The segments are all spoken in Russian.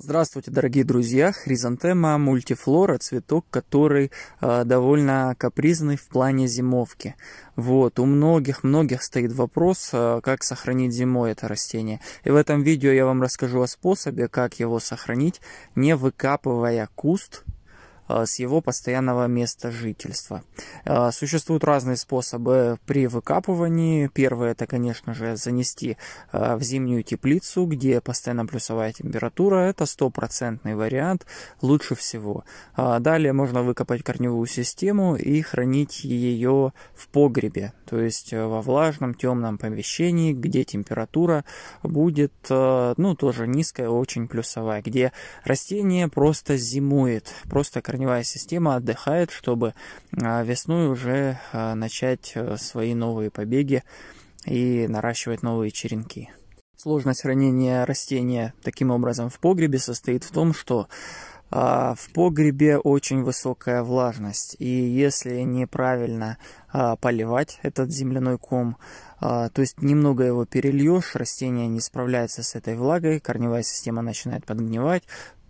Здравствуйте, дорогие друзья! Хризантема мультифлора, цветок, который э, довольно капризный в плане зимовки. Вот, у многих-многих стоит вопрос, э, как сохранить зимой это растение. И в этом видео я вам расскажу о способе, как его сохранить, не выкапывая куст Э, с его постоянного места жительства. Э, существуют разные способы при выкапывании. Первое это, конечно же, занести э, в зимнюю теплицу, где постоянно плюсовая температура. Это стопроцентный вариант, лучше всего. Далее можно выкопать корневую систему и хранить ее в погребе, то есть во влажном темном помещении, где температура будет, ну, тоже низкая, очень плюсовая, где растение просто зимует, просто корневая корневая система отдыхает, чтобы а, весной уже а, начать э, свои новые побеги и наращивать новые черенки. Сложность хранения растения таким образом в погребе состоит в том, что а, в погребе очень высокая влажность, и если неправильно поливать этот земляной ком, то есть немного его перельешь, растение не справляется с этой влагой, корневая система начинает подгнивать,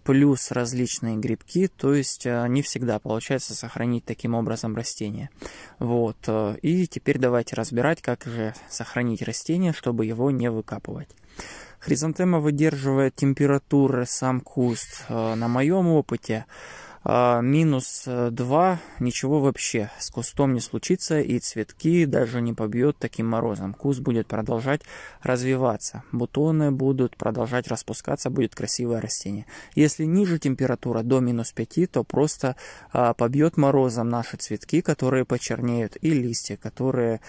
плюс различные грибки, то есть э, не всегда получается сохранить таким образом растение. Вот. Э, и теперь давайте разбирать, как же сохранить растение, чтобы его не выкапывать. Хризантема выдерживает температуры сам куст. Э, на моем опыте а, минус 2, э, ничего вообще с кустом не случится, и цветки даже не побьет таким морозом. Куст будет продолжать развиваться, бутоны будут продолжать распускаться, будет красивое растение. Если ниже температура, до минус 5, то просто а, побьет морозом наши цветки, которые почернеют, и листья, которые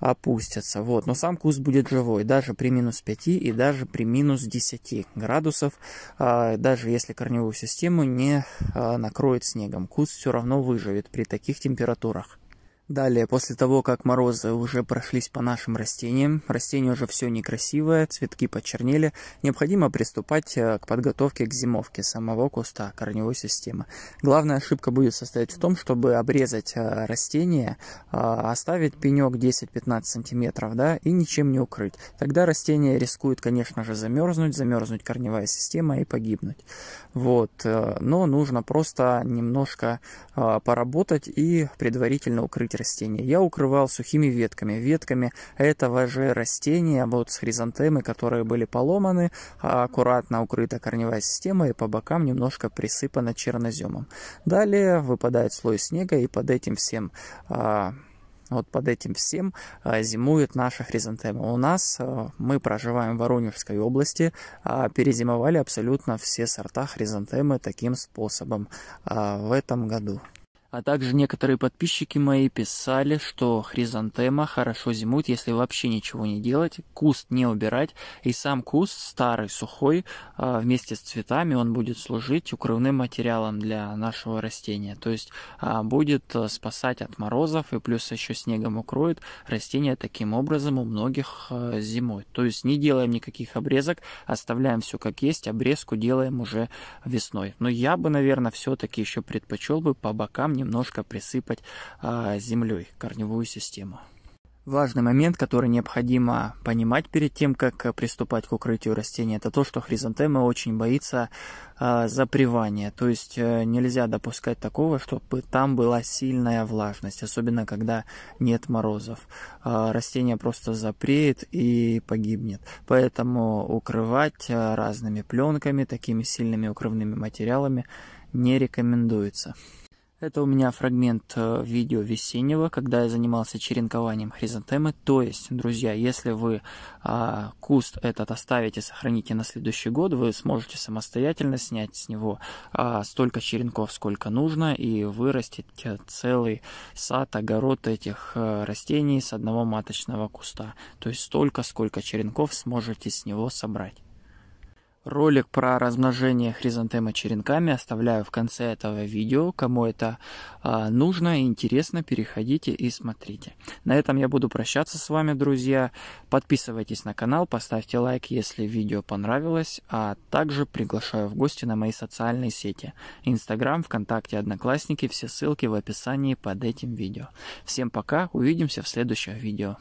опустятся. Вот. Но сам куст будет живой, даже при минус 5 и даже при минус 10 градусов, а, даже если корневую систему не накрыть покроет снегом, куст все равно выживет при таких температурах. Далее, после того, как морозы уже прошлись по нашим растениям, растение уже все некрасивое, цветки почернели, необходимо приступать э, к подготовке к зимовке самого куста корневой системы. Главная ошибка будет состоять в том, чтобы обрезать э, растение, э, оставить пенек 10-15 сантиметров, да, и ничем не укрыть. Тогда растение рискует, конечно же, замерзнуть, замерзнуть корневая система и погибнуть. Вот, но нужно просто немножко поработать и предварительно укрыть растения я укрывал сухими ветками, ветками этого же растения, вот с хризантемы, которые были поломаны, а аккуратно укрыта корневая система и по бокам немножко присыпана черноземом. Далее выпадает слой снега и под этим всем а, вот под этим всем а, зимует наша хризантема. У нас мы проживаем в Воронежской области, перезимовали абсолютно все сорта хризантемы таким способом в этом году. А также некоторые подписчики мои писали, что хризантема хорошо зимует, если вообще ничего не делать, куст не убирать, и сам куст, старый, сухой, а, вместе с цветами он будет служить укрывным материалом для нашего растения. То есть а, будет а, спасать от морозов и плюс еще снегом укроет растение таким образом у многих зимой. То есть не делаем никаких обрезок, оставляем все как есть, обрезку делаем уже весной. Но я бы, наверное, все-таки еще предпочел бы по бокам немножко присыпать а, землей корневую систему. Важный момент, который необходимо понимать перед тем, как э, приступать к укрытию растения, это то, что хризантема очень боится э, а, запривания. То есть э, нельзя допускать такого, чтобы там была сильная влажность, особенно когда нет морозов. А, растение просто запреет и погибнет. Поэтому укрывать э, разными пленками, такими сильными укрывными материалами не рекомендуется. Это у меня фрагмент э, видео весеннего, когда я занимался черенкованием хризантемы. То есть, друзья, если вы а, куст этот оставите, сохраните на следующий год, вы сможете самостоятельно снять с него а, столько черенков, сколько нужно, и вырастить целый сад, огород этих э, растений с одного маточного куста. То есть столько, сколько черенков сможете с него собрать. Ролик про размножение хризантемы черенками оставляю в конце этого видео. Кому это э, нужно и интересно, переходите и смотрите. На этом я буду прощаться с вами, друзья. Подписывайтесь на канал, поставьте лайк, если видео понравилось. А также приглашаю в гости на мои социальные сети. Инстаграм, ВКонтакте, Одноклассники. Все ссылки в описании под этим видео. Всем пока, увидимся в следующем видео.